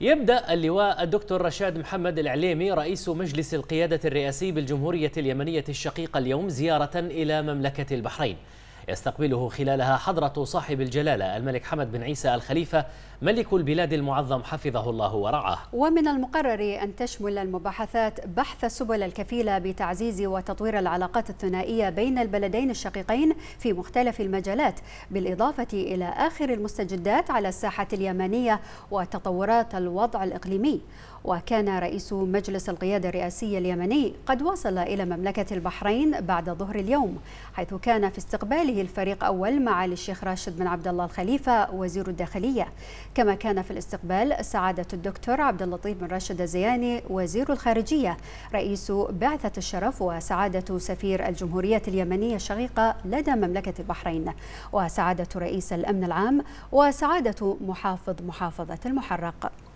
يبدأ اللواء الدكتور رشاد محمد العليمي رئيس مجلس القيادة الرئاسي بالجمهورية اليمنية الشقيقة اليوم زيارة إلى مملكة البحرين يستقبله خلالها حضرة صاحب الجلالة الملك حمد بن عيسى الخليفة ملك البلاد المعظم حفظه الله ورعاه ومن المقرر أن تشمل المباحثات بحث السبل الكفيلة بتعزيز وتطوير العلاقات الثنائية بين البلدين الشقيقين في مختلف المجالات بالإضافة إلى آخر المستجدات على الساحة اليمنية وتطورات الوضع الإقليمي وكان رئيس مجلس القيادة الرئاسي اليمني قد وصل إلى مملكة البحرين بعد ظهر اليوم حيث كان في استقباله الفريق أول معالي الشيخ راشد بن عبد الله الخليفة وزير الداخلية كما كان في الاستقبال سعادة الدكتور عبد اللطيف بن راشد الزياني وزير الخارجية رئيس بعثة الشرف وسعادة سفير الجمهورية اليمنية الشقيقة لدى مملكة البحرين وسعادة رئيس الأمن العام وسعادة محافظ محافظة المحرق